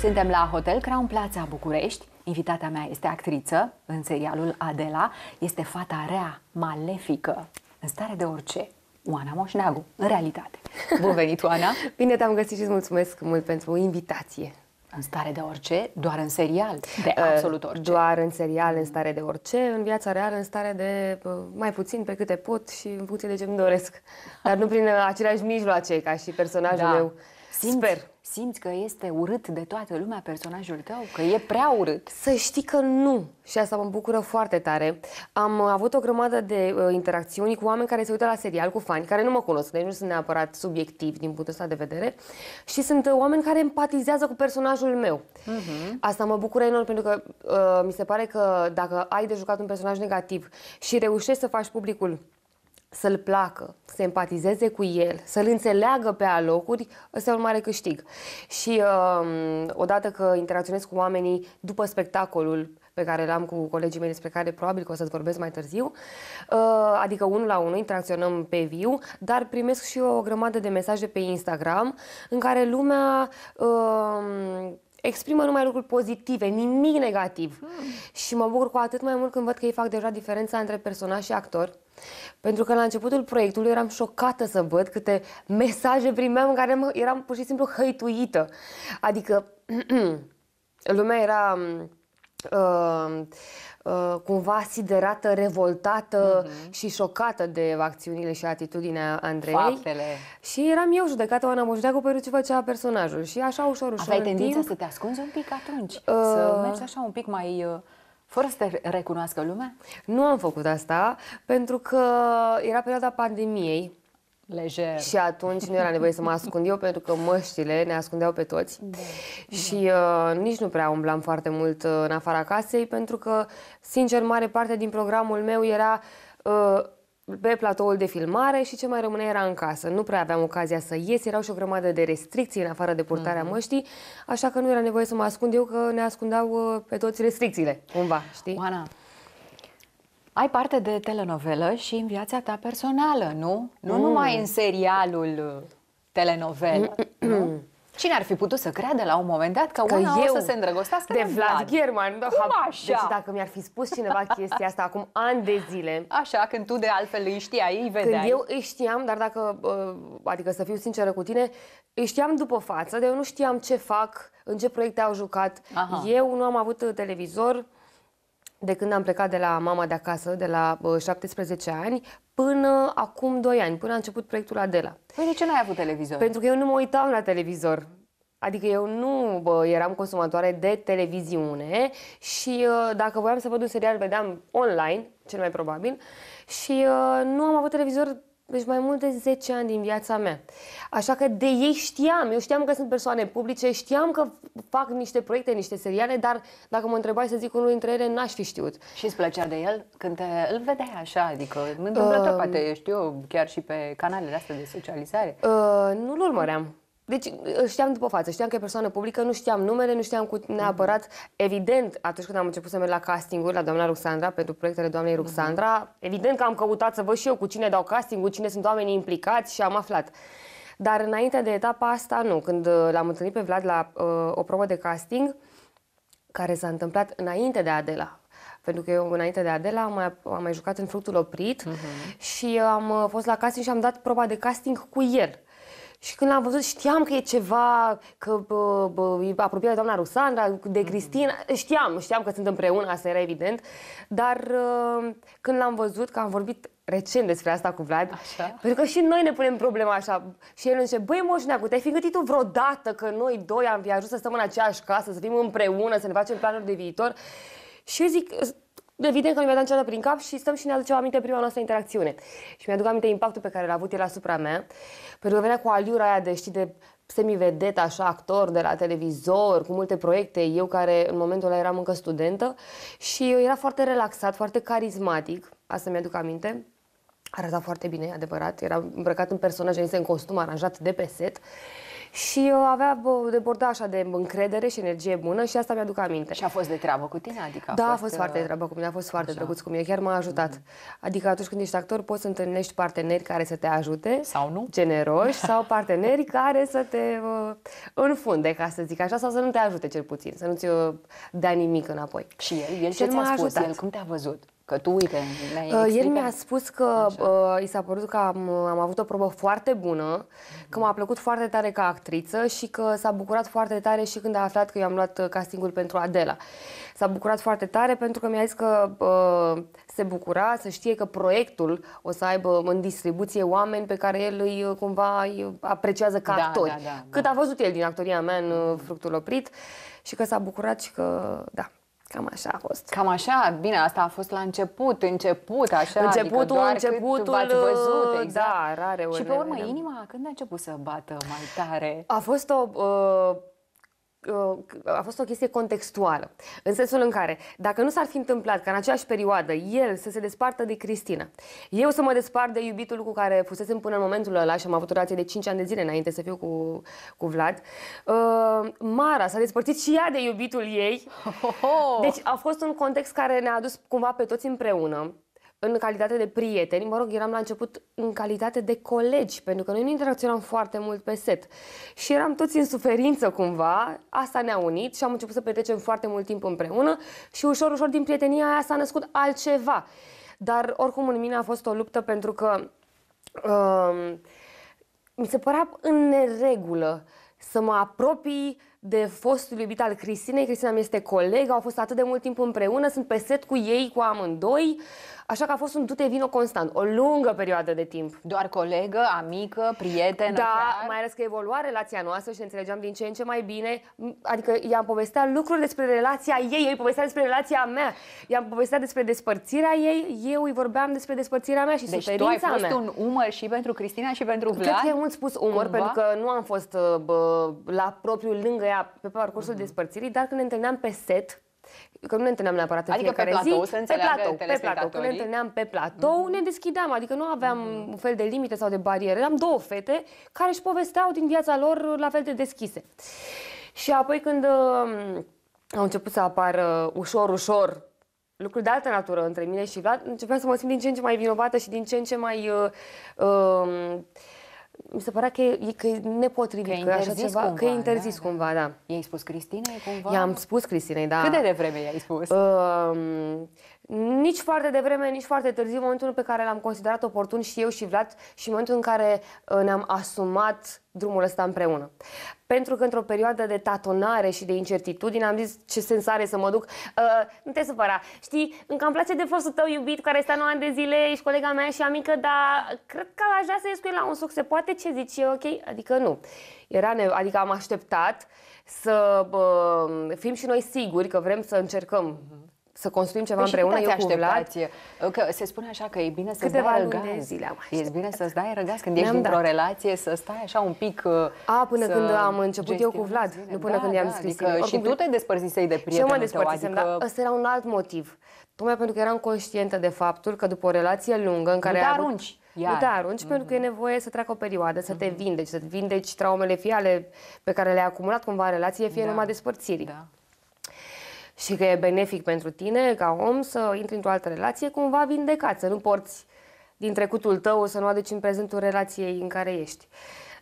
Suntem la Hotel Crown Plața București. Invitata mea este actriță în serialul Adela. Este fata rea, malefică, în stare de orice. Oana Moșneagu, în realitate. Bun venit, Oana! Bine te-am găsit și îți mulțumesc mult pentru invitație. În stare de orice, doar în serial, de uh, absolut orice. Doar în serial, în stare de orice, în viața reală, în stare de uh, mai puțin pe câte pot și în funcție de ce îmi doresc. Dar nu prin uh, aceleași mijloace ca și personajul da. meu. Simți Sper Simți că este urât de toată lumea personajul tău? Că e prea urât? Să știi că nu. Și asta mă bucură foarte tare. Am uh, avut o grămadă de uh, interacțiuni cu oameni care se uită la serial, cu fani, care nu mă cunosc, deci nu sunt neapărat subiectiv din punctul ăsta de vedere. Și sunt uh, oameni care empatizează cu personajul meu. Uh-huh. Asta mă bucură enorm, pentru că uh, mi se pare că dacă ai de jucat un personaj negativ și reușești să faci publicul să-l placă, să empatizeze cu el, să-l înțeleagă pe alocuri, ăsta e un mare câștig. Și uh, odată că interacționez cu oamenii după spectacolul pe care l-am cu colegii mei, despre care probabil că o să-ți vorbesc mai târziu, uh, adică unul la unul interacționăm pe viu, dar primesc și o grămadă de mesaje pe Instagram în care lumea uh, exprimă numai lucruri pozitive, nimic negativ. Hmm. Și mă bucur cu atât mai mult când văd că ei fac deja diferența între personaj și actor. Pentru că la începutul proiectului eram șocată să văd câte mesaje primeam în care eram pur și simplu hăituită. Adică lumea era... Mm, uh, Uh, cumva siderată, revoltată uh-huh. și șocată de acțiunile și atitudinea Andrei. Faptele. Și eram eu judecată, Oana Moșdeacu, pentru ce făcea personajul. Și așa ușor, ușor, Aveai tendința timp, să te ascunzi un pic atunci? Uh, să mergi așa un pic mai... Uh, fără să te recunoască lumea? Nu am făcut asta, pentru că era perioada pandemiei Lejer. Și atunci nu era nevoie să mă ascund eu, pentru că măștile ne ascundeau pe toți. Da. Și uh, nici nu prea umblam foarte mult uh, în afara casei, pentru că, sincer, mare parte din programul meu era uh, pe platoul de filmare și ce mai rămâne era în casă. Nu prea aveam ocazia să ies, erau și o grămadă de restricții în afară de purtarea mm-hmm. măștii, așa că nu era nevoie să mă ascund eu, că ne ascundeau uh, pe toți restricțiile, cumva, știi? Oana, ai parte de telenovelă și în viața ta personală, nu? Nu mm. numai în serialul uh, telenovelă, mm. mm nu? Mm. Cine ar fi putut să creadă la un moment dat că, că una eu o să se îndrăgostească de Vlad, Vlad German? Da, Cum așa? Deci dacă mi-ar fi spus cineva chestia asta acum ani de zile... Așa, când tu de altfel îi știai, îi vedeai. Când eu îi știam, dar dacă, uh, adică să fiu sinceră cu tine, îi știam după față, dar eu nu știam ce fac, în ce proiecte au jucat. Aha. Eu nu am avut uh, televizor, de când am plecat de la mama de acasă, de la 17 ani, până acum 2 ani, până a început proiectul Adela. Păi de ce n-ai avut televizor? Pentru că eu nu mă uitam la televizor. Adică eu nu bă, eram consumatoare de televiziune și uh, dacă voiam să văd un serial, vedeam online, cel mai probabil, și uh, nu am avut televizor deci mai mult de 10 ani din viața mea. Așa că de ei știam, eu știam că sunt persoane publice, știam că fac niște proiecte, niște seriale, dar dacă mă întrebai să zic unul dintre ele, n-aș fi știut. Și îți plăcea de el când te, îl vedeai așa, adică întâmplător, uh, poate știu chiar și pe canalele astea de socializare? Uh, nu-l urmăream. Deci știam după față, știam că e persoană publică, nu știam numele, nu știam cu neapărat. Evident, atunci când am început să merg la castinguri la doamna Ruxandra, pentru proiectele doamnei mhm. Ruxandra, evident că am căutat să văd și eu cu cine dau castingul, cine sunt oamenii implicați și am aflat. Dar înainte de etapa asta, nu. Când uh, l-am întâlnit pe Vlad la uh, o probă de casting, care s-a întâmplat înainte de Adela, pentru că eu înainte de Adela am mai, am mai jucat în Fructul Oprit uh-huh. și am uh, fost la casting și am dat proba de casting cu el. Și când l-am văzut știam că e ceva, că bă, bă, e apropiat de doamna Rusandra, de Cristina, mhm. știam, știam că sunt împreună, asta era evident, dar ă, când l-am văzut, că am vorbit recent despre asta cu Vlad, așa. pentru că și noi ne punem problema așa. Și el îmi zice, băi moșneacu, te-ai fi gândit tu vreodată că noi doi am fi ajuns să stăm în aceeași casă, să fim împreună, să ne facem planuri de viitor? Și eu zic, Evident că mi-a dat niciodată prin cap și stăm și ne aducem aminte prima noastră interacțiune. Și mi-aduc aminte impactul pe care l-a avut el asupra mea, pentru că venea cu aliura aia de, știi, de semivedet, așa, actor de la televizor, cu multe proiecte, eu care în momentul ăla eram încă studentă și era foarte relaxat, foarte carismatic, asta mi-aduc aminte. Arăta foarte bine, adevărat, era îmbrăcat în personaj, în costum aranjat de pe set și uh, avea de borda așa de încredere și energie bună și asta mi-aduc aminte. Și a fost de treabă cu tine? Adică a da, fost, a fost foarte uh, de treabă cu mine, a fost foarte așa. drăguț cu mine, chiar m-a ajutat. Mm-hmm. Adică atunci când ești actor poți să întâlnești parteneri care să te ajute. Sau nu. Generoși sau parteneri care să te uh, înfunde, ca să zic așa, sau să nu te ajute cel puțin, să nu ți uh, dea nimic înapoi. Și el, el ce ți-a spus? Ajutat. El cum te-a văzut? Că tu, uite, le uh, El mi-a spus că uh, i s-a părut că am, uh, am avut o probă foarte bună, că m-a plăcut foarte tare ca actriță și că s-a bucurat foarte tare și când a aflat că eu am luat uh, castingul pentru Adela. S-a bucurat foarte tare pentru că mi-a zis că uh, se bucura să știe că proiectul o să aibă în distribuție oameni pe care el îi cumva îi apreciază ca da, actori. Da, da, da. Cât a văzut el din actoria mea în Fructul Oprit și că s-a bucurat și că, da, Cam așa a fost. Cam așa, bine, asta a fost la început, început, așa, adică începutul, adică doar începutul, cât văzut, exact. da, rare ori. Și pe urmă, vedem. inima, când a început să bată mai tare? A fost o uh, Uh, a fost o chestie contextuală. În sensul în care, dacă nu s-ar fi întâmplat ca în aceeași perioadă el să se despartă de Cristina, eu să mă despart de iubitul cu care fusesem până în momentul ăla și am avut o relație de 5 ani de zile înainte să fiu cu, cu Vlad, uh, Mara s-a despărțit și ea de iubitul ei. Deci a fost un context care ne-a adus cumva pe toți împreună în calitate de prieteni, mă rog, eram la început în calitate de colegi, pentru că noi nu interacționam foarte mult pe set. Și eram toți în suferință cumva, asta ne-a unit și am început să petrecem foarte mult timp împreună și ușor, ușor din prietenia aia s-a născut altceva. Dar oricum în mine a fost o luptă pentru că um, mi se părea în neregulă să mă apropii de fostul iubit al Cristinei. Cristina mi este colegă, au fost atât de mult timp împreună, sunt pe set cu ei, cu amândoi. Așa că a fost un dute vino constant, o lungă perioadă de timp. Doar colegă, amică, prietenă? Da, chiar? mai ales că evolua relația noastră și ne înțelegeam din ce în ce mai bine. Adică i-am povestea lucruri despre relația ei, ei povestea despre relația mea. I-am povestea despre despărțirea ei, eu îi vorbeam despre despărțirea mea și deci suferința mea. Deci tu ai fost mea. un umăr și pentru Cristina și pentru Vlad? Cred că e mult spus umăr, Cumva? pentru că nu am fost uh, bă, la propriu lângă ea pe parcursul mm-hmm. despărțirii, dar când ne întâlneam pe set, că nu ne întâlneam neapărat în adică fiecare pe platou, zi, să pe platou, pe platou, când ne întâlneam pe platou, mm-hmm. ne deschideam, adică nu aveam mm-hmm. un fel de limite sau de bariere. Eram două fete care își povesteau din viața lor la fel de deschise. Și apoi când uh, au început să apară ușor, ușor lucruri de altă natură între mine și Vlad, începeam să mă simt din ce în ce mai vinovată și din ce în ce mai uh, uh, mi se părea că e, că e nepotrivit, că, interzis așa ceva, cumva, că e da, interzis da, cumva, da. I-ai spus Cristinei cumva? I-am spus Cristinei, da. Cât de devreme i-ai spus? Uh, nici foarte devreme, nici foarte târziu, momentul pe care l-am considerat oportun și eu și Vlad și momentul în care uh, ne-am asumat drumul ăsta împreună. Pentru că într-o perioadă de tatonare și de incertitudine am zis ce sens are să mă duc. Uh, nu te supăra. Știi, încă îmi place de fostul tău iubit care este 9 ani de zile, și colega mea și amică, dar cred că aș vrea să ies cu el la un suc. Se poate ce zici e ok? Adică nu. Era ne- adică am așteptat să uh, fim și noi siguri că vrem să încercăm uh-huh să construim ceva păi împreună, eu cu Vlad. Că se spune așa că e bine să-ți dai răgaz. Zile am e bine să-ți dai răgaz când ești într o relație, să stai așa un pic... A, uh, până când am început eu cu Vlad, zile. nu până da, când da, i-am scris. Adică și tu te despărțisei de prietenul Și eu mă despărțisem, adică... dar ăsta era un alt motiv. Tocmai pentru că eram conștientă de faptul că după o relație lungă în care... Nu te arunci. Iar. Nu te arunci mm-hmm. pentru că e mm-hmm. nevoie să treacă o perioadă, să mm-hmm. te vindeci, să vindeci traumele fie ale pe care le-ai acumulat cumva în relație, fie da. numai despărțirii. Da și că e benefic pentru tine, ca om, să intri într-o altă relație cumva vindecat, să nu porți din trecutul tău, să nu aduci în prezentul relației în care ești.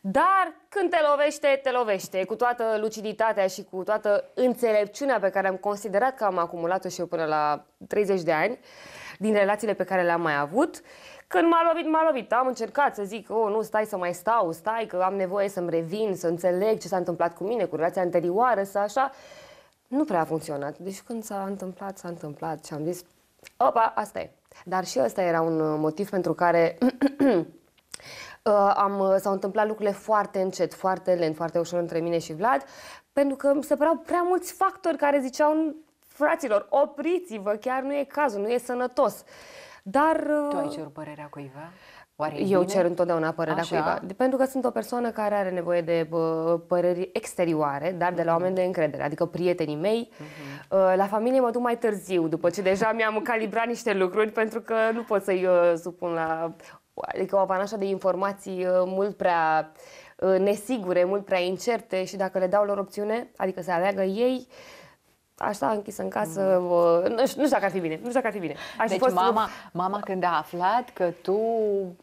Dar când te lovește, te lovește, cu toată luciditatea și cu toată înțelepciunea pe care am considerat că am acumulat-o și eu până la 30 de ani, din relațiile pe care le-am mai avut. Când m-a lovit, m-a lovit. Am încercat să zic, oh, nu, stai să mai stau, stai că am nevoie să-mi revin, să înțeleg ce s-a întâmplat cu mine, cu relația anterioară, să așa nu prea a funcționat. Deci când s-a întâmplat, s-a întâmplat și am zis, opa, asta e. Dar și ăsta era un uh, motiv pentru care uh, am, uh, s-au întâmplat lucrurile foarte încet, foarte lent, foarte ușor între mine și Vlad, pentru că mi se păreau prea mulți factori care ziceau, fraților, opriți-vă, chiar nu e cazul, nu e sănătos. Dar... Tu ai cerut părerea cuiva? Oare Eu bine? cer întotdeauna părerea Așa. cuiva. Pentru că sunt o persoană care are nevoie de păreri exterioare, dar de la mhm. oameni de încredere, adică prietenii mei. Uh-huh. La familie mă duc mai târziu, după ce deja mi-am calibrat niște lucruri, pentru că nu pot să-i uh, supun la... Adică o avanașă de informații uh, mult prea uh, nesigure, mult prea incerte și dacă le dau lor opțiune, adică să aleagă ei, uh, așa închis în casă, mm. nu, știu, nu știu dacă ar fi bine, nu știu dacă ar fi bine. Aș deci fost mama, nu... mama când a aflat că tu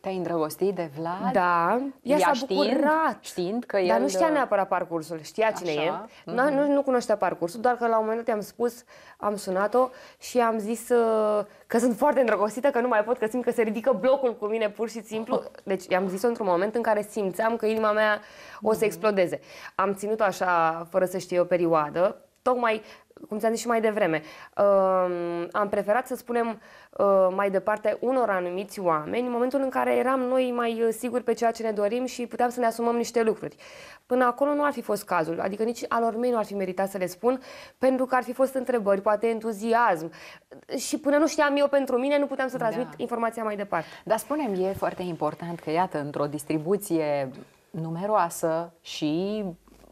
te-ai îndrăgostit de Vlad, da, ea, s-a bucurat, știind că el... Dar nu știa uh, neapărat parcursul, știa așa. cine e, mm. nu, nu, nu cunoștea parcursul, doar că la un moment dat i-am spus, am sunat-o și am zis uh, că sunt foarte îndrăgostită, că nu mai pot, că simt că se ridică blocul cu mine pur și simplu. Deci i-am zis-o într-un moment în care simțeam că inima mea o să mhm. explodeze. Am ținut-o așa, fără să știe o perioadă, tocmai cum ți-am zis și mai devreme, uh, am preferat să spunem uh, mai departe unor anumiți oameni în momentul în care eram noi mai uh, siguri pe ceea ce ne dorim și puteam să ne asumăm niște lucruri. Până acolo nu ar fi fost cazul, adică nici alor mei nu ar fi meritat să le spun, pentru că ar fi fost întrebări, poate entuziasm. Și până nu știam eu pentru mine, nu puteam să transmit da. informația mai departe. Dar spunem, e foarte important că, iată, într-o distribuție numeroasă și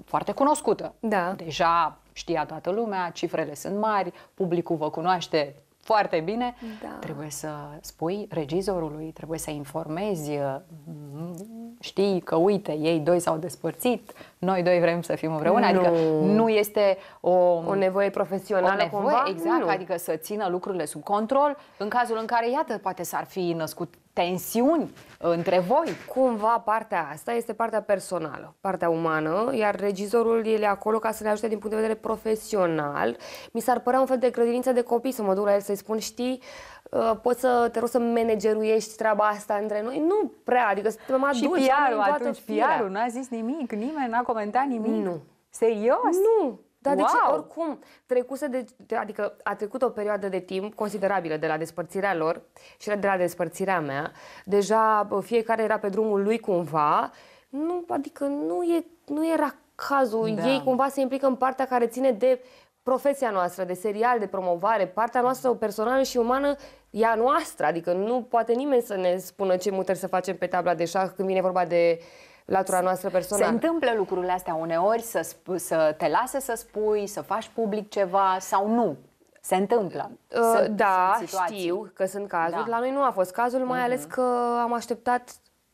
foarte cunoscută. Da. Deja știa toată lumea, cifrele sunt mari, publicul vă cunoaște foarte bine, da. trebuie să spui regizorului, trebuie să informezi mm, știi că uite, ei doi s-au despărțit, noi doi vrem să fim împreună, adică nu este o, o nevoie profesională o nevoie, cumva? Exact, nu. adică să țină lucrurile sub control în cazul în care, iată, poate s-ar fi născut tensiuni uh, între voi. Cumva partea asta este partea personală, partea umană, iar regizorul e acolo ca să ne ajute din punct de vedere profesional. Mi s-ar părea un fel de credință de copii să mă duc la el să-i spun, știi, Uh, poți să te rog să manageruiești treaba asta între noi? Nu prea, adică suntem mai Și PR-ul atunci, pr nu a zis nimic, nimeni n-a comentat nimic. Nu. Serios? Nu. Dar wow. de ce? Oricum, trecuse de, de, adică a trecut o perioadă de timp considerabilă de la despărțirea lor și de la despărțirea mea. Deja fiecare era pe drumul lui cumva. Nu, adică nu, e, nu era cazul. Da. Ei cumva se implică în partea care ține de profesia noastră, de serial, de promovare, partea noastră personală și umană e a noastră, adică nu poate nimeni să ne spună ce mutări să facem pe tabla de șah când vine vorba de latura noastră personală. Se întâmplă lucrurile astea uneori, să, să te lase să spui, să faci public ceva sau nu. Se întâmplă. Uh, sunt, da, sunt știu că sunt cazuri. Da. La noi nu a fost cazul, mai uh-huh. ales că am așteptat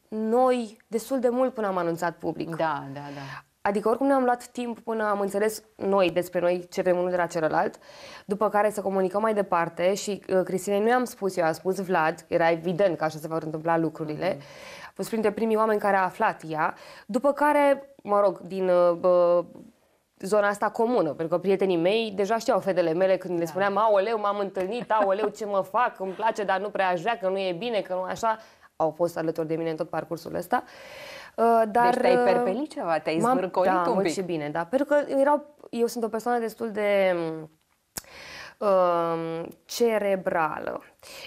noi destul de mult până am anunțat public. Da, da, da. Adică oricum ne-am luat timp până am înțeles noi despre noi ce vrem unul de la celălalt, după care să comunicăm mai departe și uh, Cristinei nu i-am spus, eu am spus Vlad, era evident că așa se vor întâmpla lucrurile. Mm-hmm. A fost printre primii oameni care a aflat ea, după care, mă rog, din uh, zona asta comună, pentru că prietenii mei deja știau fetele mele când da. le spuneam, aoleu, m-am întâlnit, aoleu, ce mă fac, îmi place, dar nu prea aș vrea, că nu e bine, că nu așa, au fost alături de mine în tot parcursul ăsta. Uh, Uh, dar, deci te-ai uh, perpelit ceva, te-ai zvârcolit da, un mult pic. și bine, da. Pentru că erau, eu sunt o persoană destul de um, cerebrală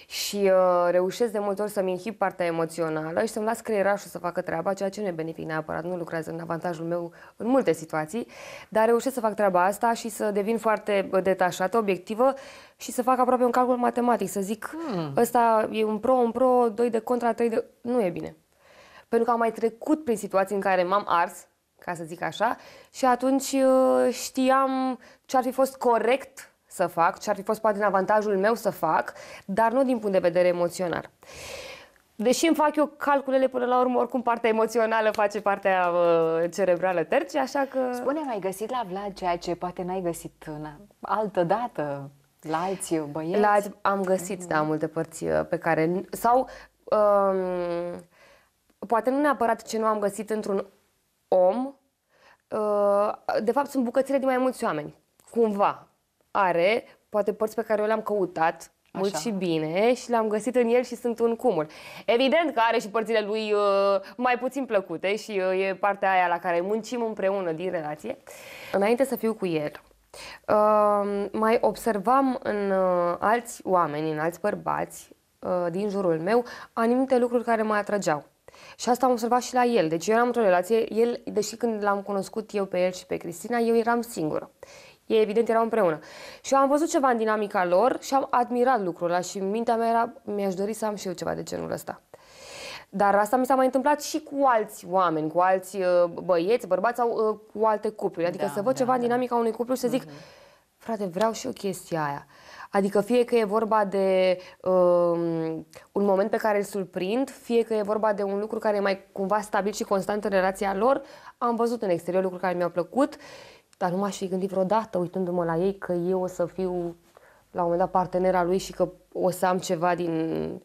și uh, reușesc de multe ori să-mi inhib partea emoțională și să-mi las creierașul să facă treaba, ceea ce nu e benefic neapărat, nu lucrează în avantajul meu în multe situații, dar reușesc să fac treaba asta și să devin foarte detașată, obiectivă și să fac aproape un calcul matematic, să zic hmm. ăsta e un pro, un pro, doi de contra, trei de... Nu e bine pentru că am mai trecut prin situații în care m-am ars, ca să zic așa, și atunci uh, știam ce ar fi fost corect să fac, ce ar fi fost poate în avantajul meu să fac, dar nu din punct de vedere emoțional. Deși îmi fac eu calculele până la urmă, oricum partea emoțională face partea uh, cerebrală terci, așa că... Spune, ai găsit la Vlad ceea ce poate n-ai găsit în altă dată, la alți băieți? La, am găsit, mm-hmm. da, multe părți uh, pe care... Sau... Uh, poate nu neapărat ce nu am găsit într-un om, uh, de fapt sunt bucățile de mai mulți oameni. Cumva are poate părți pe care eu le-am căutat Așa. mult și bine și le am găsit în el și sunt un cumul. Evident că are și părțile lui uh, mai puțin plăcute și uh, e partea aia la care muncim împreună din relație. Înainte să fiu cu el, mai observam în alți oameni, în alți bărbați din jurul meu, anumite lucruri care mă atrăgeau. Și asta am observat și la el. Deci eu eram într-o relație, el, deși când l-am cunoscut eu pe el și pe Cristina, eu eram singură. Ei, evident, erau împreună. Și eu am văzut ceva în dinamica lor și am admirat lucrul ăla și în mintea mea era, mi-aș dori să am și eu ceva de genul ăsta. Dar asta mi s-a mai întâmplat și cu alți oameni, cu alți uh, băieți, bărbați sau uh, cu alte cupluri. Adică da, să văd da, ceva da. în dinamica unui cuplu și să zic, uh-huh. frate, vreau și eu chestia aia. Adică fie că e vorba de um, un moment pe care îl surprind, fie că e vorba de un lucru care e mai cumva stabil și constant în relația lor, am văzut în exterior lucruri care mi-au plăcut, dar nu m-aș fi gândit vreodată uitându-mă la ei că eu o să fiu la un moment dat partenera lui și că o să am ceva din...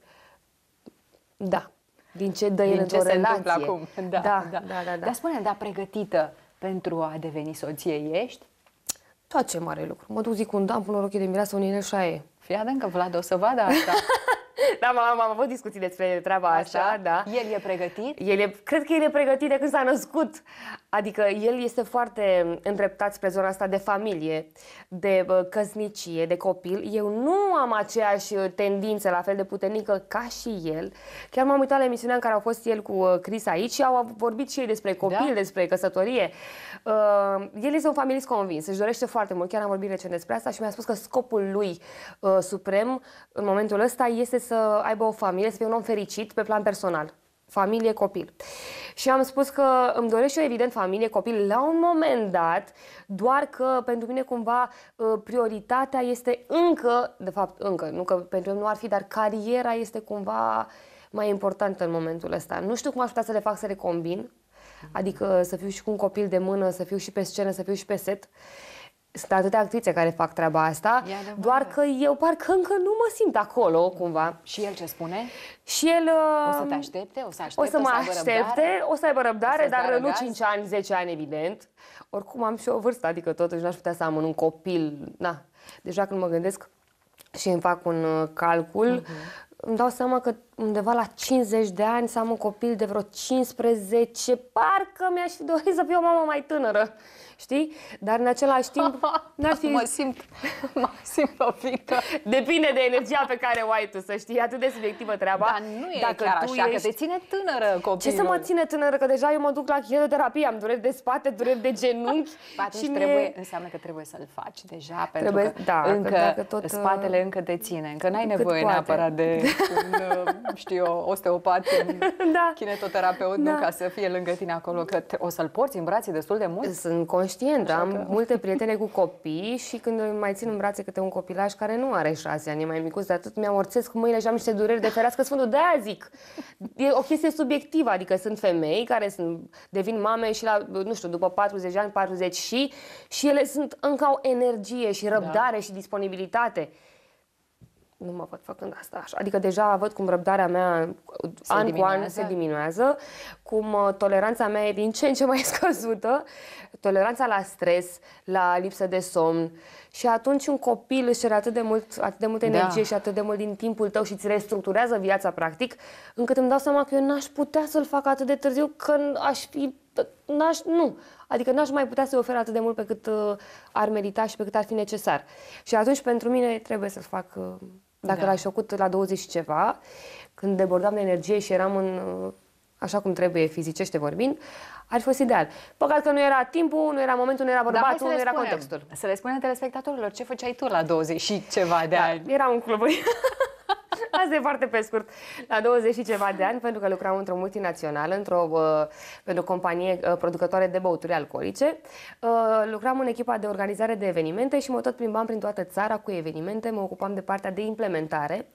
Da, din ce dă din el într-o relație. Întâmplă acum. Da, da, da. da, da, da. Dar spune, da, pregătită pentru a deveni soție ești? face mare lucru. Mă duc, zic un dam, pun o rochie de mireasă, un inel și aia e. Fii că Vlad o să vadă asta. da, am, am avut discuții despre treaba asta, Așa? da. El e pregătit? El e, cred că el e pregătit de când s-a născut. Adică el este foarte îndreptat spre zona asta de familie, de căsnicie, de copil. Eu nu am aceeași uh, tendință la fel de puternică ca și el. Chiar m-am uitat la emisiunea în care au fost el cu uh, Cris aici și au vorbit și ei despre da. copil, da. despre căsătorie. Uh, el este un familist convins, își dorește foarte mult. Chiar am vorbit recent despre asta și mi-a spus că scopul lui uh, suprem în momentul ăsta este să aibă o familie, să fie un om fericit pe plan personal. Familie, copil. Și am spus că îmi doresc și eu, evident, familie, copil la un moment dat, doar că pentru mine cumva uh, prioritatea este încă, de fapt încă, nu că pentru mine nu ar fi, dar cariera este cumva mai importantă în momentul ăsta. Nu știu cum aș putea să le fac să le combin, adică să fiu și cu un copil de mână, să fiu și pe scenă, să fiu și pe set. Uh, sunt atâtea actrițe care fac treaba asta, doar că eu parcă încă nu mă simt acolo, cumva. Și el ce spune? Și el... O să um, te aștepte? O să, aștepte, o să mă o să aștepte, o să aibă răbdare, dar nu gaz? 5 ani, 10 ani, evident. Oricum am și o vârstă, adică totuși n-aș putea să am un copil. Na, deja când mă gândesc și îmi fac un uh, calcul, uh-huh. îmi dau seama că undeva la 50 de ani să am un copil de vreo 15, parcă mi-aș fi dorit să fiu o mamă mai tânără, știi? Dar în același timp n-ar fi... mă simt, mă simt o pică. Depinde de energia pe care o ai tu, să știi, atât de subiectivă treaba. Dar nu e Dacă chiar tu așa, ești... că te ține tânără copilul. Ce să mă ține tânără, că deja eu mă duc la chirioterapie, am dureri de spate, dureri de genunchi. Atunci și trebuie, mie... înseamnă că trebuie să-l faci deja, pentru că da, încă că tot, spatele uh, încă te ține, încă n-ai nevoie poate. neapărat de un uh, știu eu, osteopat, da. kinetoterapeut, da. nu ca să fie lângă tine acolo, că te, o să-l porți în brațe destul de mult. Sunt conștient, Așa am că... multe prietene cu copii și când mai țin în brațe câte un copilaș care nu are șase ani, e mai micuț, dar tot mi-am orțesc mâinile și am niște dureri de ferească sfântul, de aia zic. E o chestie subiectivă, adică sunt femei care sunt, devin mame și la, nu știu, după 40 de ani, 40 și, și ele sunt încă au energie și da. răbdare da. și disponibilitate nu mă văd făcând asta așa. Adică deja văd cum răbdarea mea se an cu an se diminuează, cum uh, toleranța mea e din ce în ce mai scăzută, toleranța la stres, la lipsă de somn. Și atunci un copil își cere atât de mult, atât de multă da. energie da. și atât de mult din timpul tău și îți restructurează viața practic, încât îmi dau seama că eu n-aș putea să-l fac atât de târziu că aș fi n-aș, nu. Adică n-aș mai putea să-i ofer atât de mult pe cât uh, ar merita și pe cât ar fi necesar. Și atunci, pentru mine, trebuie să l fac uh, dacă da. l-aș făcut la 20 și ceva, când debordam de energie și eram în, uh, așa cum trebuie fizicește vorbind, ar fi fost ideal. Păcat că nu era timpul, nu era momentul, nu era bărbatul, nu era contextul. Să le spunem telespectatorilor ce făceai tu la 20 și ceva de da, ani. Era un club. Asta e foarte pe scurt. La 20 și ceva de ani, pentru că lucram într-o multinațională, într-o, uh, pentru o companie uh, producătoare de băuturi alcoolice, uh, lucram în echipa de organizare de evenimente și mă tot plimbam prin toată țara cu evenimente, mă ocupam de partea de implementare,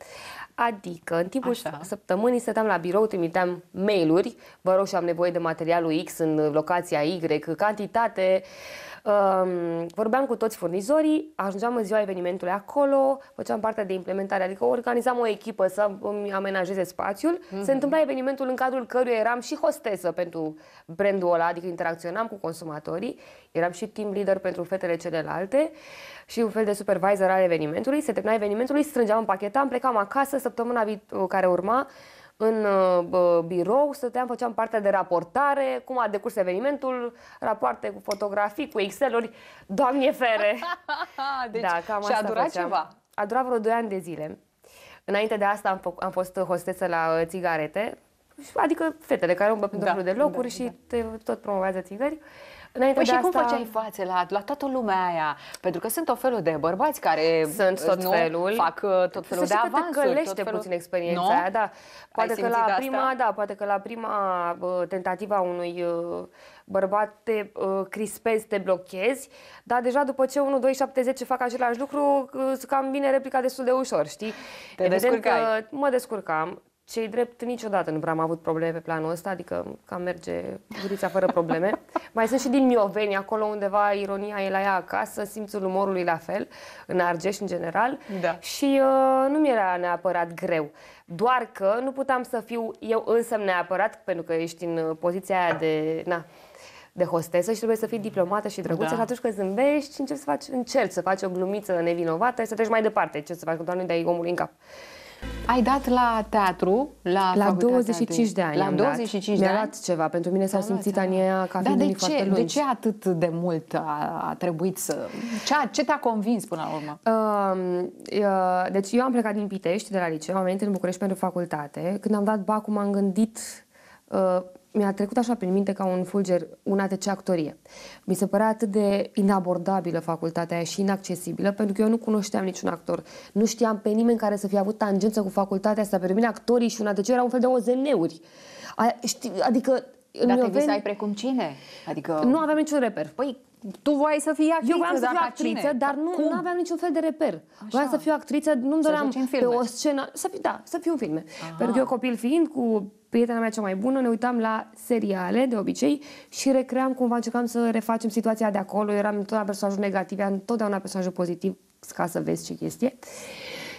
adică în timpul Așa. săptămânii stăteam la birou, trimiteam mail-uri, vă rog și am nevoie de materialul X în locația Y, cantitate, uh, Um, vorbeam cu toți furnizorii, ajungeam în ziua evenimentului acolo, făceam parte de implementare, adică organizam o echipă să îmi amenajeze spațiul. Mm-hmm. Se mhm. întâmpla evenimentul în cadrul căruia eram și hostesă pentru brandul ăla, adică interacționam cu consumatorii, eram și team leader pentru fetele celelalte și un fel de supervisor al evenimentului. Se termina evenimentului, strângeam, împachetam, plecam acasă săptămâna care urma în uh, birou, stăteam, făceam partea de raportare, cum a decurs evenimentul, rapoarte cu fotografii, cu Excel-uri, doamne fere! deci, da, cam și a durat făceam. ceva? A durat vreo 2 ani de zile. Înainte de asta am, am fost hosteță la uh, țigarete, adică fetele care umblă pentru da, de locuri da, și da. Te, tot promovează țigări. Uh, Înainte păi de și asta... cum făceai față la, la toată lumea aia? Pentru că sunt o felul de bărbați care sunt tot nu, felul. fac uh, tot felul Să de avansuri. Să călește felul... puțin experiența no? aia, da. Poate că, la prima, da, poate că la prima uh, tentativa unui uh, bărbat te uh, crispezi, te blochezi, dar deja după ce 1, 2, 7, 10 fac același lucru, uh, cam vine replica destul de ușor, știi? Te Evident descurcai. că mă descurcam. Cei drept, niciodată nu prea am avut probleme pe planul ăsta, adică cam merge gurița fără probleme. Mai sunt și din Mioveni, acolo undeva ironia e la ea acasă, simțul umorului la fel, în Argeș în general. Da. Și uh, nu mi-era neapărat greu. Doar că nu puteam să fiu eu însă neapărat, pentru că ești în uh, poziția aia de... Na, de hostesă și trebuie să fii diplomată și drăguță da. și atunci când zâmbești încerci să faci, încerci să faci o glumiță nevinovată și să treci mai departe ce să faci, că doar nu dai omului în cap. Ai dat la teatru, la La 25 de ani. La 25 de ani. Mi-a dat ceva. Pentru mine s a simțit ani aia ca Da, de ce? De ce atât de mult a, a trebuit să... Ce, ce te-a convins până la urmă? Uh, uh, deci eu am plecat din Pitești, de la liceu, am venit în București pentru facultate. Când am dat bacul, m-am gândit... Uh, mi-a trecut așa prin minte ca un fulger una de ce actorie. Mi se părea atât de inabordabilă facultatea aia și inaccesibilă, pentru că eu nu cunoșteam niciun actor. Nu știam pe nimeni care să fie avut tangență cu facultatea asta. Pentru mine actorii și una de ce erau un fel de OZN-uri. A, adică... Dar te visai precum cine? Adică... Nu aveam niciun reper. Păi tu voiai să fii actriță, Eu voiam să fiu actriță, dar nu, nu aveam niciun fel de reper. Așa. Voiam să fiu actriță, nu-mi doream pe o scenă... Să fiu, da, să fiu în filme. Aha. Pentru că eu copil fiind, cu prietena mea cea mai bună, ne uitam la seriale, de obicei, și recream cumva, încercam să refacem situația de acolo, eram întotdeauna personajul negativ, eram întotdeauna personajul pozitiv, ca să vezi ce chestie.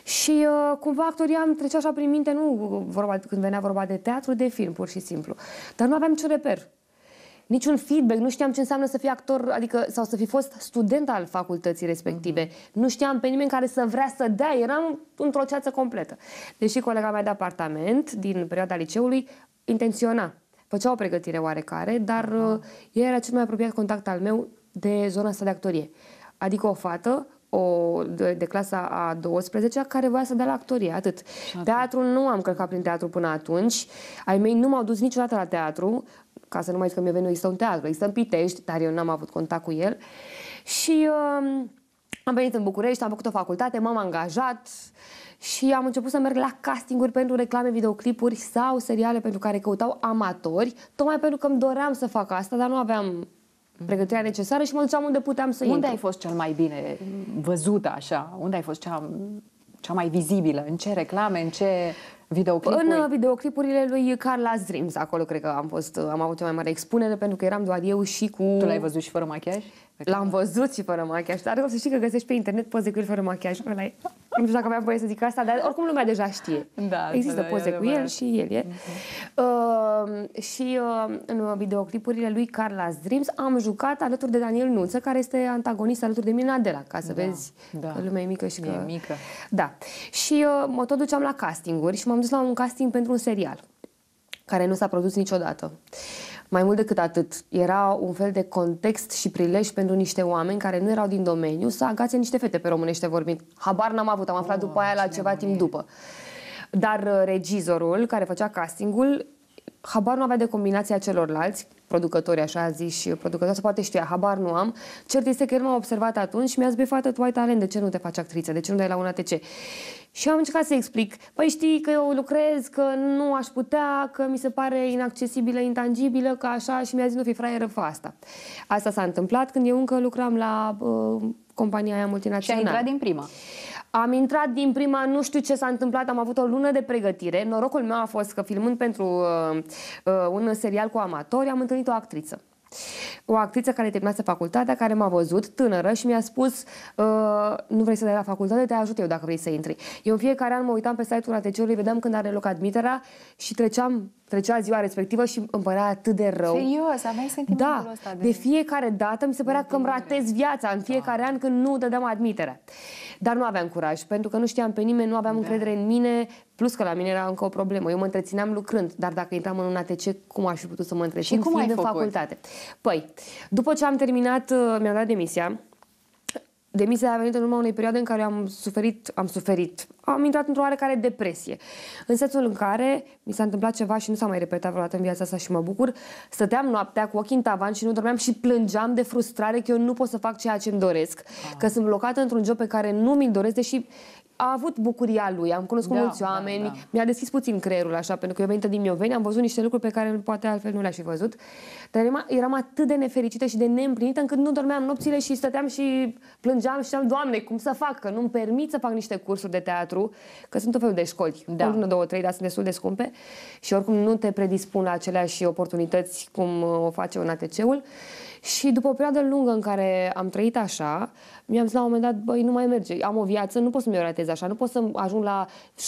Și uh, cumva actoria îmi trecea așa prin minte, nu vorba, când venea vorba de teatru, de film, pur și simplu. Dar nu aveam niciun reper niciun feedback, nu știam ce înseamnă să fii actor, adică sau să fi fost student al facultății respective. Mm-hmm. Nu știam pe nimeni care să vrea să dea, eram într-o ceață completă. Deși colega mea de apartament din perioada liceului intenționa, făcea o pregătire oarecare, dar uh-huh. ea era cel mai apropiat contact al meu de zona asta de actorie. Adică o fată o, de, de clasa a 12-a care voia să dea la actorie, atât. Teatrul nu am călcat prin teatru până atunci. Ai mei nu m-au dus niciodată la teatru ca să nu mai zic că mi-a venit, există un teatru, există în Pitești, dar eu n-am avut contact cu el. Și uh, am venit în București, am făcut o facultate, m-am angajat și am început să merg la castinguri pentru reclame, videoclipuri sau seriale pentru care căutau amatori, tocmai pentru că îmi doream să fac asta, dar nu aveam pregătirea necesară și mă duceam unde puteam să unde intru. Unde ai fost cel mai bine văzută așa? Unde ai fost cea, cea mai vizibilă? În ce reclame? În ce Videoclipuri? În uh, videoclipurile lui Carla Dreams, acolo cred că am, fost, uh, am avut o mai mare expunere pentru că eram doar eu și cu... Tu l-ai văzut și fără machiaj? L-am văzut și fără machiaj, dar o să știi că găsești pe internet poze cu el fără machiaj nu știu dacă aveam voie să zic asta, dar oricum lumea deja știe. Da, Există da, da poze cu el și el e. Uh-huh. Uh, și uh, în videoclipurile lui Carla Dreams am jucat alături de Daniel Nuță, care este antagonist alături de mine Adela, ca să da, vezi da. lumea e mică și că... E mică. Da. Și uh, mă tot duceam la castinguri și m-am dus la un casting pentru un serial care nu s-a produs niciodată. Uh, mai mult decât atât, era un fel de context și prilej pentru niște oameni care nu erau din domeniu să agațe niște fete pe românește vorbind. Habar n-am avut, am aflat oh, după aia la ceva timp după. Dar uh, regizorul care făcea castingul habar nu avea de combinația celorlalți, producători așa zis și producători, sau poate știa, habar nu am. Cert este că el m-a observat atunci și mi-a zis fată, tu ai talent, de ce nu te faci actriță, de ce nu dai la una TC? Și am încercat să explic. Păi știi că eu lucrez, că nu aș putea, că mi se pare inaccesibilă, intangibilă, că așa și mi-a zis nu fi fraieră, fă asta. Asta s-a întâmplat când eu încă lucram la uh, compania aia multinațională. Și ai intrat din prima. Am intrat din prima, nu știu ce s-a întâmplat, am avut o lună de pregătire. Norocul meu a fost că filmând pentru uh, uh, un serial cu amatori am întâlnit o actriță o actriță care terminase facultatea, care m-a văzut tânără și mi-a spus uh, nu vrei să dai la facultate, te ajut eu dacă vrei să intri. Eu în fiecare an mă uitam pe site-ul ATC-ului, vedeam când are loc admiterea și treceam trecea ziua respectivă și îmi părea atât de rău. Serios, aveai sentimentul da, ăsta de... de fiecare dată mi se părea că îmi ratez viața în fiecare da. an când nu dădeam admiterea. Dar nu aveam curaj, pentru că nu știam pe nimeni, nu aveam da. încredere în mine, Plus că la mine era încă o problemă. Eu mă întrețineam lucrând, dar dacă intram în un ATC, cum aș fi putut să mă întrețin? Și cum ai în făcut? facultate? Păi, după ce am terminat, uh, mi-am dat demisia. Demisia a venit în urma unei perioade în care am suferit, am suferit, am intrat într-o oarecare depresie. În sensul în care mi s-a întâmplat ceva și nu s-a mai repetat vreodată în viața asta și mă bucur, stăteam noaptea cu ochii în tavan și nu dormeam și plângeam de frustrare că eu nu pot să fac ceea ce îmi doresc, ah. că sunt blocată într-un job pe care nu mi-l doresc, deși a avut bucuria lui, am cunoscut da, mulți da, oameni, da, da. mi-a deschis puțin creierul așa, pentru că eu venit din Mioveni, am văzut niște lucruri pe care poate altfel nu le-aș fi văzut, dar eram atât de nefericită și de neîmplinită încât nu dormeam nopțile și stăteam și plângeam și am Doamne, cum să fac, că nu-mi permit să fac niște cursuri de teatru, că sunt tot felul de școli, da. unul, două, trei, dar sunt destul de scumpe și oricum nu te predispun la aceleași oportunități cum uh, o face un ATC-ul și după o perioadă lungă în care am trăit așa, mi-am zis la un moment dat, băi, nu mai merge, am o viață, nu pot să-mi o ratez așa, nu pot să ajung la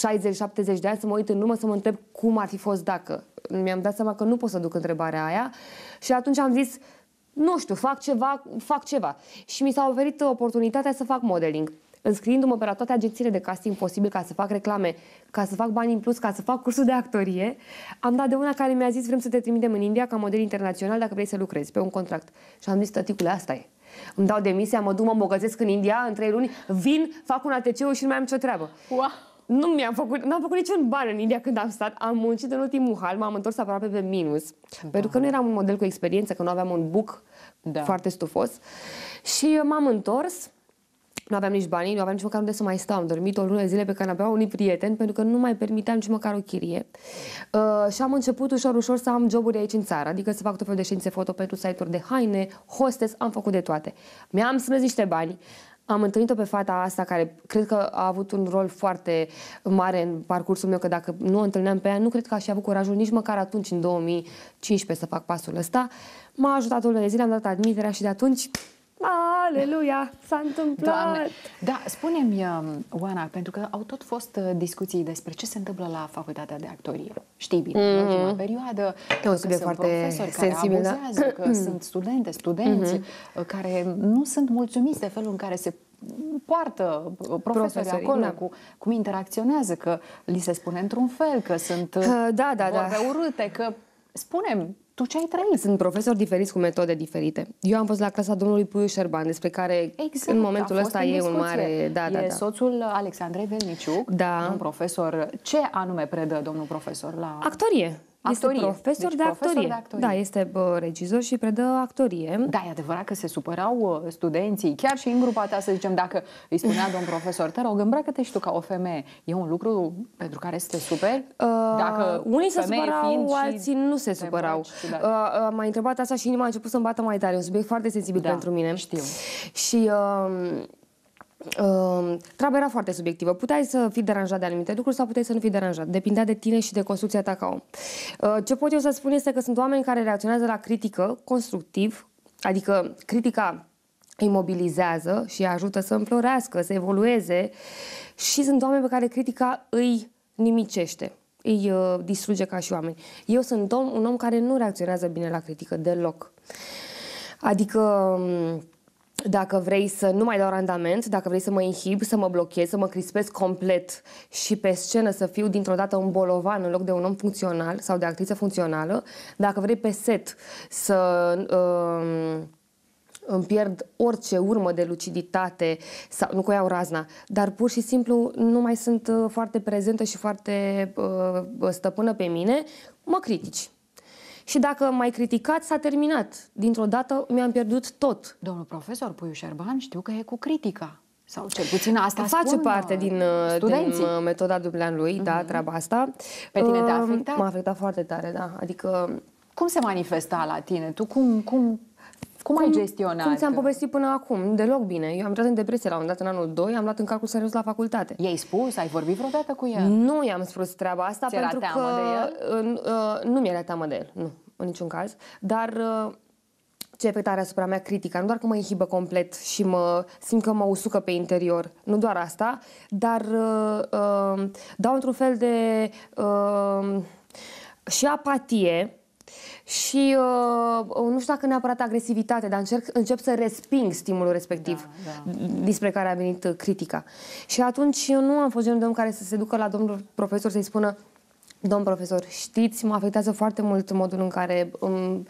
60-70 de ani să mă uit în urmă să mă întreb cum ar fi fost dacă. Mi-am dat seama că nu pot să duc întrebarea aia și atunci am zis, nu știu, fac ceva, fac ceva. Și mi s-a oferit oportunitatea să fac modeling înscriindu-mă pe la toate agențiile de casting posibil ca să fac reclame, ca să fac bani în plus, ca să fac cursuri de actorie, am dat de una care mi-a zis vrem să te trimitem în India ca model internațional dacă vrei să lucrezi pe un contract. Și am zis, tăticule, asta e. Îmi dau demisia, mă duc, mă îmbogățesc în India în trei luni, vin, fac un atc și nu mai am nicio treabă. Wow nu mi-am făcut, n-am făcut niciun ban în India când am stat, am muncit în ultimul hal, m-am întors aproape pe minus, da. pentru că nu eram un model cu experiență, că nu aveam un book da. foarte stufos și m-am întors nu aveam nici bani, nu aveam nici măcar unde să mai stau. Am dormit o lună de zile pe canapea unui prieten pentru că nu mai permiteam nici măcar o chirie. Uh, și am început ușor, ușor să am joburi aici în țară, adică să fac tot felul de științe foto pentru site-uri de haine, hostess, am făcut de toate. Mi-am strâns niște bani, am întâlnit-o pe fata asta care cred că a avut un rol foarte mare în parcursul meu, că dacă nu o întâlneam pe ea, nu cred că aș fi avut curajul nici măcar atunci, în 2015, să fac pasul ăsta. M-a ajutat o lună de zile, am dat admiterea și de atunci Aleluia, s-a întâmplat! Doamne. Da, spune-mi, um, Oana, pentru că au tot fost uh, discuții despre ce se întâmplă la facultatea de actorie. Știi bine, mm-hmm. în mm. ultima perioadă, că sunt foarte profesori sensibil, care abuzează, că mm. sunt studente, studenți, mm-hmm. Uh, care nu sunt mulțumiți de felul în care se poartă uh, profesorii, profesorii acolo, da. cu, cum interacționează, că li se spune într-un fel, că sunt da, da, vorbe da. urâte, că spunem tu ce ai trăit? Sunt profesori diferiți cu metode diferite. Eu am fost la clasa domnului Puiu Șerban, despre care exact, în momentul ăsta e un mare... Da, da e da, da. soțul Alexandrei Velniciuc, da. un profesor. Ce anume predă domnul profesor la... Actorie. Actorie. Este profesor, deci de, profesor actorie. de actorie. Da, este bă, regizor și predă actorie. Da, e adevărat că se supărau uh, studenții, chiar și în grupa ta, să zicem, dacă îi spunea domn profesor, te rog, îmbracă-te și tu ca o femeie. E un lucru pentru care să te superi? Uh, dacă unii se supărau, alții nu se supărau. Braci, da. Uh, uh, m-a întrebat asta și inima a început să-mi bată mai tare. un subiect foarte sensibil da, pentru mine. Știu. Și... Uh, Uh, treaba era foarte subiectivă. Puteai să fii deranjat de anumite lucruri sau puteai să nu fii deranjat. Depindea de tine și de construcția ta ca om. Uh, ce pot eu să spun este că sunt oameni care reacționează la critică constructiv, adică critica îi mobilizează și îi ajută să înflorească, să evolueze și sunt oameni pe care critica îi nimicește îi uh, distruge ca și oameni. Eu sunt om, un om care nu reacționează bine la critică deloc. Adică um, dacă vrei să nu mai dau randament, dacă vrei să mă inhib, să mă blochez, să mă crispez complet și pe scenă să fiu dintr-o dată un bolovan în loc de un om funcțional sau de actriță funcțională, dacă vrei pe set să um, îmi pierd orice urmă de luciditate sau nu că iau razna, dar pur și simplu nu mai sunt uh, foarte prezentă și foarte uh, stăpână pe mine, mă critici. Și dacă mai criticat, s-a terminat. Dintr-o dată mi-am pierdut tot. Domnul profesor Puiu Șerban știu că e cu critica. Sau cel puțin asta Face spun, uh, parte din, uh, din uh, metoda dublanului, mm-hmm. da, mhm. treaba asta. Pe tine te-a um, afectat? M-a afectat foarte tare, da. Adică... Cum se manifesta la tine? Tu cum, cum cum, cum ai gestionat? Cum ți-am povestit până acum? Deloc bine. Eu am intrat în depresie la un dat în anul 2, am luat în calcul serios la facultate. I-ai spus? Ai vorbit vreodată cu el? Nu i-am spus treaba asta Ți-era pentru teamă că... de el? Uh, nu mi-era teamă de el, nu, în niciun caz. Dar uh, ce pe tare asupra mea critica. Nu doar că mă inhibă complet și mă simt că mă usucă pe interior, nu doar asta, dar uh, uh, dau într-un fel de uh, și apatie și uh, nu știu dacă neapărat agresivitate, dar încerc, încep să resping stimulul respectiv da, da. despre care a venit uh, critica. Și atunci eu nu am fost genul de om care să se ducă la domnul profesor să-i spună Domn profesor, știți, mă afectează foarte mult modul în care um,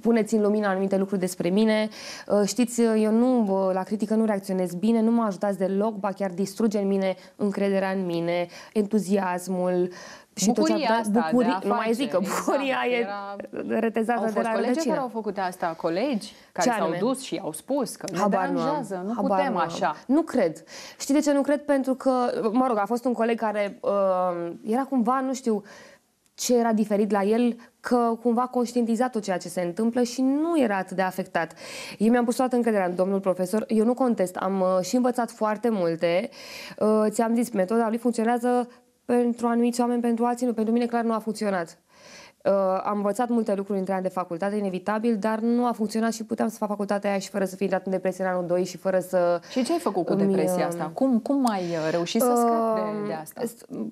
puneți în lumină anumite lucruri despre mine. Uh, știți, uh, eu nu, uh, la critică nu reacționez bine, nu mă ajutați deloc, ba chiar distruge în mine încrederea în mine, entuziasmul, și bucuria tot asta bucurii, de a nu mai zic că exact, bucuria exact, e era... retezată au de la colegi care au făcut asta, colegi care s-au dus și au spus că nu deranjează, nu Habar putem nu. așa. Nu cred. Știi de ce nu cred? Pentru că, mă rog, a fost un coleg care uh, era cumva, nu știu, uh, ce era diferit la el, că cumva conștientiza tot ceea ce se întâmplă și nu era atât de afectat. Eu mi-am pus toată încrederea în domnul profesor, eu nu contest, am uh, și învățat foarte multe. Uh, ți-am zis, metoda lui funcționează pentru anumiți oameni, pentru alții nu. Pentru mine clar nu a funcționat. Uh, am învățat multe lucruri între ani de facultate, inevitabil, dar nu a funcționat și puteam să fac facultatea aia și fără să fi intrat în depresie în anul 2 și fără să... Și ce ai făcut cu depresia uh, asta? Cum, cum ai uh, reușit să scapi de, de asta?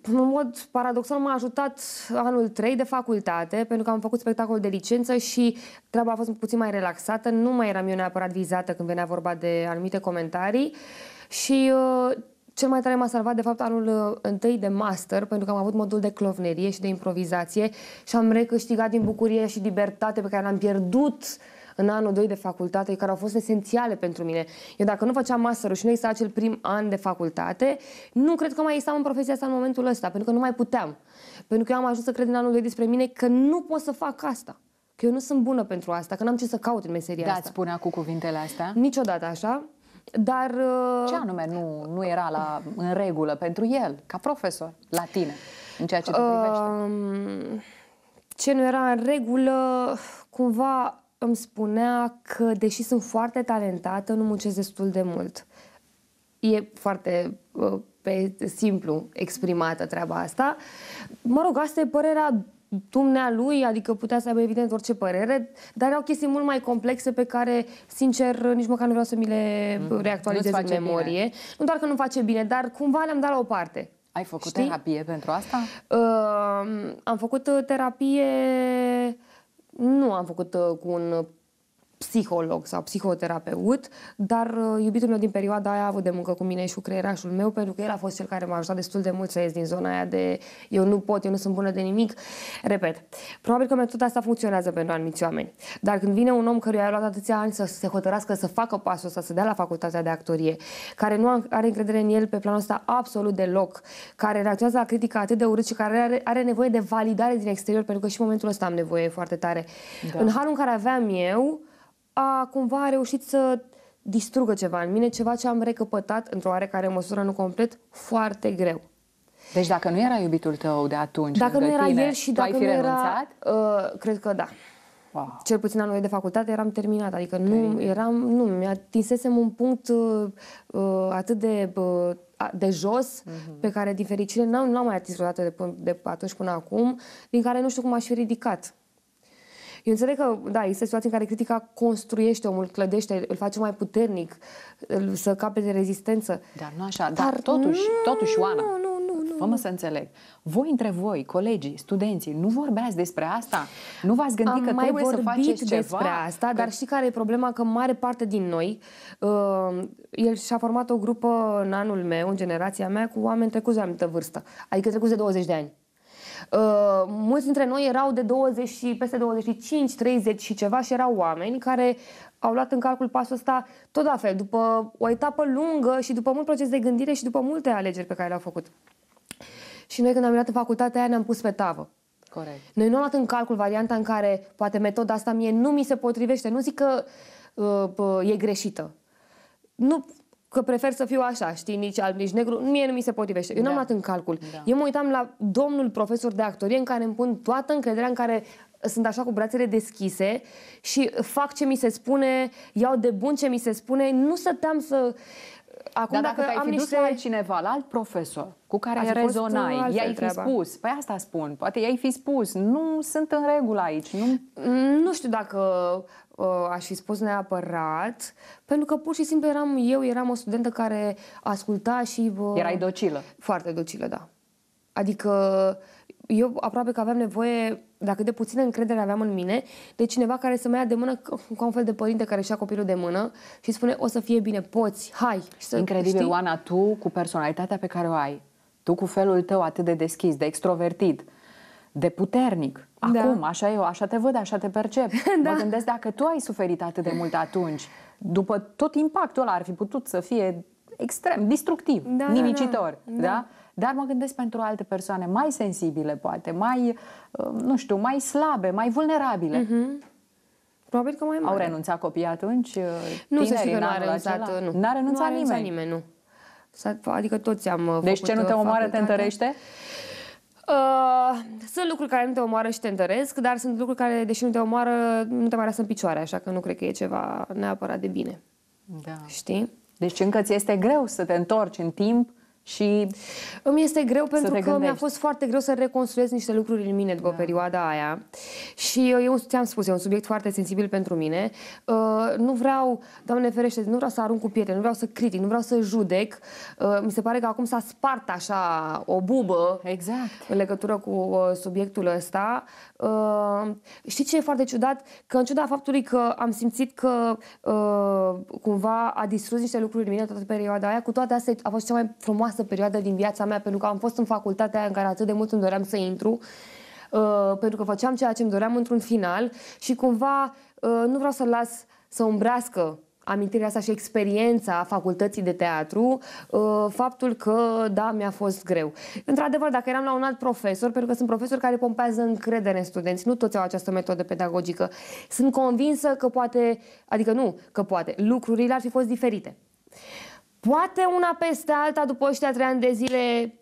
În mod paradoxal m-a ajutat anul 3 de facultate, pentru că am făcut spectacol de licență și treaba a fost puțin mai relaxată, nu mai eram eu neapărat vizată când venea vorba de anumite comentarii și uh, cel mai tare m-a salvat, de fapt, anul uh, întâi de master, pentru că am avut modul de clovnerie și de improvizație și am recâștigat din bucurie și libertate pe care l-am pierdut în anul 2 de facultate, care au fost esențiale pentru mine. Eu dacă nu făceam masterul și nu exista acel prim an de facultate, nu cred că mai existam în profesia asta în momentul ăsta, pentru că nu mai puteam. Pentru că eu am ajuns să cred în anul 2 despre mine că nu pot să fac asta. Că eu nu sunt bună pentru asta, că n-am ce să caut în meseria da, asta. Da, spunea cu cuvintele astea? Niciodată așa. Dar... Uh, ce anume nu, nu era la, în regulă pentru el, ca profesor, la tine, în ceea ce te privește? Um, ce nu era în regulă, cumva îmi spunea că, deși sunt foarte talentată, nu muncesc destul de mult. E foarte uh, pe simplu exprimată treaba asta. Mă rog, asta e părerea dumnealui, adică putea să aibă evident orice părere, dar erau chestii mult mai complexe pe care, sincer, nici măcar nu vreau să mi le mm-hmm. reactualizez în memorie. Bine. Nu doar că nu face bine, dar cumva le-am dat la o parte. Ai făcut Știi? terapie pentru asta? Uh, am făcut uh, terapie... Nu am făcut uh, cu un psiholog sau psihoterapeut, dar uh, iubitul meu din perioada aia a avut de muncă cu mine și cu creierașul meu, pentru că el a fost cel care m-a ajutat destul de mult să ies din zona aia de eu nu pot, eu nu sunt bună de nimic. Repet, probabil că metoda asta funcționează pentru anumiți oameni, dar când vine un om căruia a luat atâția ani să se hotărască să facă pasul ăsta, să dea la facultatea de actorie, care nu are încredere în el pe planul ăsta absolut deloc, care reacționează la critică atât de urât și care are, are nevoie de validare din exterior, pentru că și în momentul ăsta am nevoie foarte tare. Da. În halul în care aveam eu, a cumva a reușit să distrugă ceva în mine, ceva ce am recăpătat într-o oarecare măsură, nu complet, foarte greu. Deci dacă nu era iubitul tău de atunci, dacă nu era tine, el și dacă nu Era, uh, cred că da. Wow. Cel puțin anul de facultate eram terminat, adică nu eram, nu, mi-atinsesem a un punct uh, uh, atât de, uh, de jos, uh-huh. pe care din fericire n-am, n-am mai atins vreodată de, de atunci până acum, din care nu știu cum aș fi ridicat. Eu înțeleg că, da, există situații în care critica construiește omul, clădește, îl face mai puternic, îl, să capete rezistență. Dar nu așa, dar, dar totuși, nu, totuși, Oana, nu, nu, nu, fă-mă să înțeleg. Voi între voi, colegii, studenții, nu vorbeați despre asta? Nu v-ați gândit Am că mai trebuie să faceți ceva? despre asta, că... dar știi care e problema? Că mare parte din noi, uh, el și-a format o grupă în anul meu, în generația mea, cu oameni trecuți de anumită vârstă, adică trecuți de 20 de ani. Uh, mulți dintre noi erau de 20 și peste 25, 30 și ceva și erau oameni care au luat în calcul pasul ăsta tot la fel, după o etapă lungă și după mult proces de gândire și după multe alegeri pe care le-au făcut. Și noi când am intrat în facultatea aia ne-am pus pe tavă. Corect. Noi nu am luat în calcul varianta în care poate metoda asta mie nu mi se potrivește, nu zic că uh, e greșită. Nu, că prefer să fiu așa, știi, nici alb, nici negru, mie nu mi se potrivește. Eu da. n-am luat în calcul. Da. Eu mă uitam la domnul profesor de actorie în care îmi pun toată încrederea în care sunt așa cu brațele deschise și fac ce mi se spune, iau de bun ce mi se spune, nu team să... Acum, Dar dacă, dacă ai fi niște... dus la altcineva, la alt profesor cu care Azi rezonai, i-ai fi spus, păi asta spun, poate i-ai fi spus, nu sunt în regulă aici, nu? Nu știu dacă Uh, aș fi spus neapărat, pentru că pur și simplu eram eu, eram o studentă care asculta și... Uh, Erai docilă. Foarte docilă, da. Adică eu aproape că aveam nevoie, dacă de puțină încredere aveam în mine, de cineva care să mă ia de mână ca un fel de părinte care și-a copilul de mână și spune o să fie bine, poți, hai. să, Incredibil, știi? Oana, tu cu personalitatea pe care o ai, tu cu felul tău atât de deschis, de extrovertit, de puternic, da. acum, da. așa eu, așa te văd, așa te percep. da. Mă gândesc dacă tu ai suferit atât de mult atunci, după tot impactul ăla ar fi putut să fie extrem, destructiv, da, da, da. nimicitor, da, da. da? Dar mă gândesc pentru alte persoane mai sensibile, poate, mai, uh, nu știu, mai slabe, mai vulnerabile. Mm-hmm. Probabil că mai mare. Au renunțat copiii atunci? Uh, nu, să știi că n-a renunțat, nu. N-a renunțat, n-a renunțat nimeni. nimeni, nu. Adică toți am uh, Deci ce nu te omoară te întărește? Uh, sunt lucruri care nu te omoară și te întăresc, dar sunt lucruri care, deși nu te omoară, nu te mai lasă în picioare, așa că nu cred că e ceva neapărat de bine. Da. Știi? Deci încă ți este greu să te întorci în timp și îmi este greu pentru că gândești. mi-a fost foarte greu să reconstruiesc niște lucruri în mine după da. perioada aia. Și eu ți-am spus, e un subiect foarte sensibil pentru mine. Uh, nu vreau, Doamne ferește, nu vreau să arunc cu pietre, nu vreau să critic, nu vreau să judec. Uh, mi se pare că acum s-a spart așa o bubă exact. în legătură cu uh, subiectul ăsta. Uh, știi ce e foarte ciudat? Că în ciuda faptului că am simțit că uh, cumva a distrus niște lucruri în mine toată perioada aia, cu toate astea a fost cea mai frumoasă frumoasă perioadă din viața mea, pentru că am fost în facultatea în care atât de mult îmi doream să intru, uh, pentru că făceam ceea ce îmi doream într-un final și cumva uh, nu vreau să las să umbrească amintirea asta și experiența facultății de teatru, uh, faptul că, da, mi-a fost greu. Într-adevăr, dacă eram la un alt profesor, pentru că sunt profesori care pompează încredere în studenți, nu toți au această metodă pedagogică, sunt convinsă că poate, adică nu, că poate, lucrurile ar fi fost diferite poate una peste alta după ăștia trei ani de zile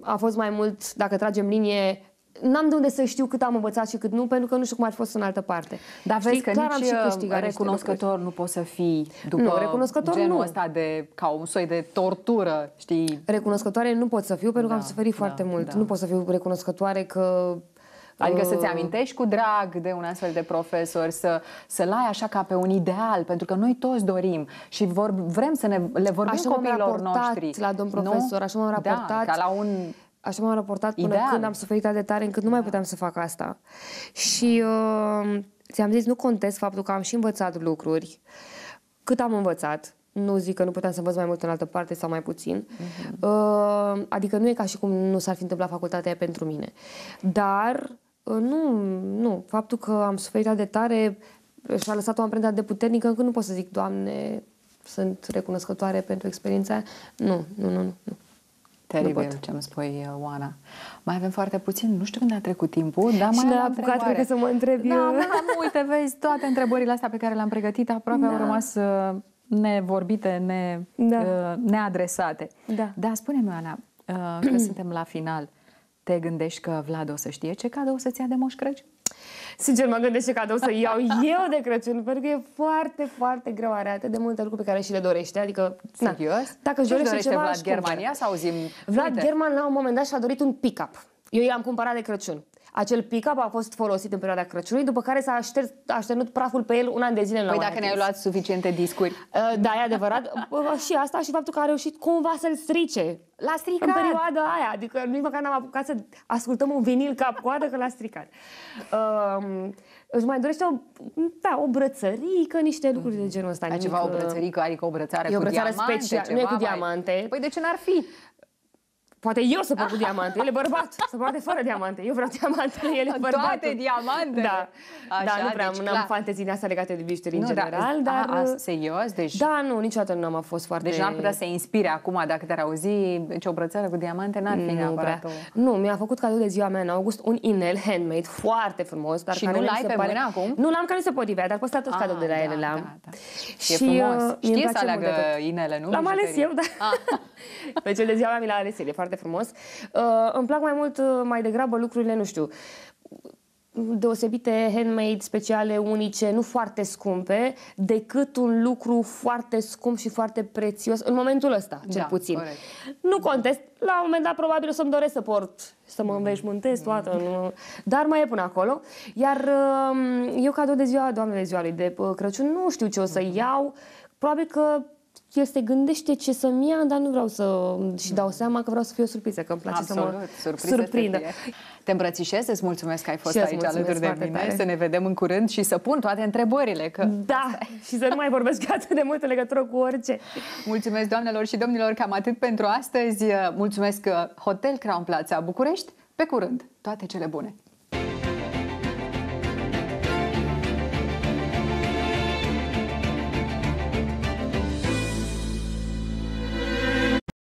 a fost mai mult, dacă tragem linie, n-am de unde să știu cât am învățat și cât nu, pentru că nu știu cum ar fi fost în altă parte. Dar vezi că clar nici am și uh, recunoscător nu poți să fii după nu, recunoscător genul nu. ăsta de, ca un soi de tortură, știi? Recunoscătoare nu pot să fiu pentru da, că am da, suferit da, foarte mult. Da. Nu pot să fiu recunoscătoare că Adică să-ți uh. amintești cu drag de un astfel de profesor, să, să-l ai așa ca pe un ideal, pentru că noi toți dorim și vor, vrem să ne, le vorbim așa copiilor noștri. la domn profesor, nu? așa m-am da, raportat. Da, ca la un Așa m-am raportat până ideal. când am suferit atât de tare încât nu mai puteam să fac asta. Și uh, ți-am zis, nu contest faptul că am și învățat lucruri, cât am învățat, nu zic că nu puteam să învăț mai mult în altă parte sau mai puțin. Uh-huh. Uh, adică nu e ca și cum nu s-ar fi întâmplat facultatea pentru mine. Dar Ă, nu, nu. Faptul că am suferit de tare și-a lăsat o amprentă de puternică încât nu pot să zic, Doamne, sunt recunoscătoare pentru experiența Nu, nu, nu, nu. Teribil ce îmi spui, uh, Oana. Mai avem foarte puțin, nu știu când a trecut timpul, dar mai am apucat, că să mă întrebi. Da, da, nu, uite, vezi, toate întrebările astea pe care le-am pregătit aproape da. au rămas uh, nevorbite, ne, da. uh, neadresate. Da. Dar spune-mi, Oana, uh, că suntem la final. Uh, te gândești că Vlad o să știe ce cadou să-ți ia de Moș Crăciun? Sincer, mă gândesc ce cadou să iau eu de Crăciun, pentru că e foarte, foarte greu. Are atât de multe lucruri pe care și le dorește. Adică, da. serios? Dacă își dorește, dorește ceva, Vlad Germania, să auzim. Vlad Uite. German, la un moment dat, și-a dorit un pick-up. Eu i am cumpărat de Crăciun. Acel pick-up a fost folosit în perioada Crăciunului, după care s-a așternut praful pe el un an de zile. Păi dacă ne-ai luat suficiente discuri. Uh, da, e adevărat. și asta și faptul că a reușit cumva să-l strice. L-a stricat. În perioada aia. Adică nici măcar n-am apucat să ascultăm un vinil cap-coadă că l-a stricat. Uh, își mai dorește o, da, o brățărică, niște lucruri de genul ăsta. A ceva o uh, brățărică, adică o brățară e cu o brățară diamante, specială, nu e cu diamante. Mai... Păi de ce n-ar fi? Poate eu să fac cu diamante, el e bărbat, să poate fără diamante. Eu vreau diamantele, el e bărbat. Toate diamantele. Da, Așa, da nu prea deci, am, fantezii astea legate de bijuterii în da, general, da, dar... A, a, uh, serios? Deci... Da, nu, niciodată nu am fost foarte... Deci n-am putea să inspire acum, dacă te-ar auzi, ce o brățară cu diamante n-ar fi nu, neapărat O... Nu, mi-a făcut cadou de ziua mea în august un inel handmade, foarte frumos, dar și care nu l-ai pe pare... mână acum? Nu l-am, care nu se potrivea, dar poți tot cadou ah, de la da, ele l-am. Da, și e frumos. Uh, Știi să aleagă inele, nu? L-am ales eu, da. Ah. Pe cel de ziua mea mi l-a ales el, foarte foarte frumos. Uh, îmi plac mai mult, uh, mai degrabă, lucrurile, nu știu, deosebite, handmade, speciale, unice, nu foarte scumpe, decât un lucru foarte scump și foarte prețios, în momentul ăsta, cel da, puțin. Corect. Nu contest, la un moment dat probabil o să-mi doresc să port, să mă înveșmântez toată, nu... dar mai e până acolo. Iar um, eu cadou de ziua, doamne de ziua uh, lui de Crăciun, nu știu ce o să iau, probabil că el se gândește ce să-mi ia, dar nu vreau să și dau mm. seama că vreau să fiu o surpriză, că îmi place Absolut, să mă surprize surprindă. Te îmbrățișez, îți mulțumesc că ai fost și aici alături de mine, tare. să ne vedem în curând și să pun toate întrebările. Că... Da, și să nu mai vorbesc atât de mult în legătură cu orice. Mulțumesc doamnelor și domnilor, cam atât pentru astăzi. Mulțumesc uh, Hotel Crown Plața București. Pe curând, toate cele bune!